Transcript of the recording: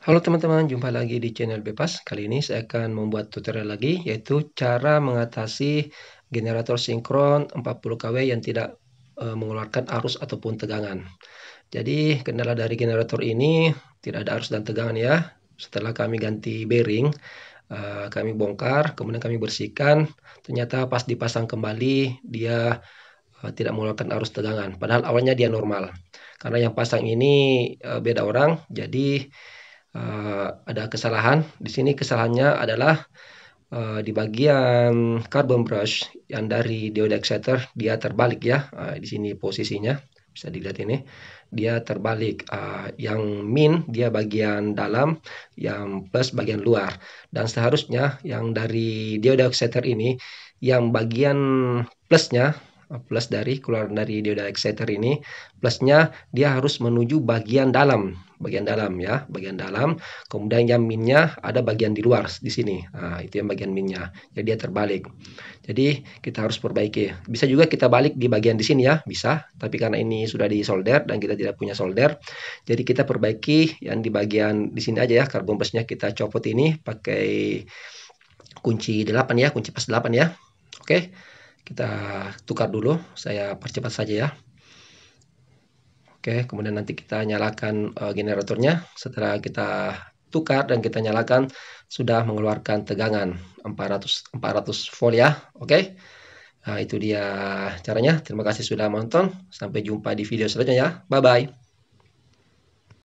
Halo teman-teman, jumpa lagi di channel Bebas. Kali ini saya akan membuat tutorial lagi, yaitu cara mengatasi generator sinkron 40 kW yang tidak e, mengeluarkan arus ataupun tegangan. Jadi kendala dari generator ini tidak ada arus dan tegangan ya. Setelah kami ganti bearing, e, kami bongkar, kemudian kami bersihkan. Ternyata pas dipasang kembali, dia e, tidak mengeluarkan arus tegangan. Padahal awalnya dia normal. Karena yang pasang ini e, beda orang, jadi uh, ada kesalahan. Di sini kesalahannya adalah uh, di bagian carbon brush yang dari diode exciter dia terbalik ya. Uh, di sini posisinya bisa dilihat ini. Dia terbalik. Uh, yang min dia bagian dalam, yang plus bagian luar. Dan seharusnya yang dari diode exciter ini yang bagian plusnya plus dari keluar dari dioda exciter ini plusnya dia harus menuju bagian dalam bagian dalam ya, bagian dalam. Kemudian yang minnya ada bagian di luar di sini. Nah, itu yang bagian minnya. Jadi dia terbalik. Jadi kita harus perbaiki. Bisa juga kita balik di bagian di sini ya, bisa. Tapi karena ini sudah di solder dan kita tidak punya solder, jadi kita perbaiki yang di bagian di sini aja ya. Karbon busnya kita copot ini pakai kunci 8 ya, kunci pas 8 ya. Oke. Kita tukar dulu. Saya percepat saja ya. Oke, kemudian nanti kita nyalakan uh, generatornya. Setelah kita tukar dan kita nyalakan, sudah mengeluarkan tegangan 400 400 volt ya. Oke. Nah, itu dia caranya. Terima kasih sudah menonton. Sampai jumpa di video selanjutnya ya. Bye bye.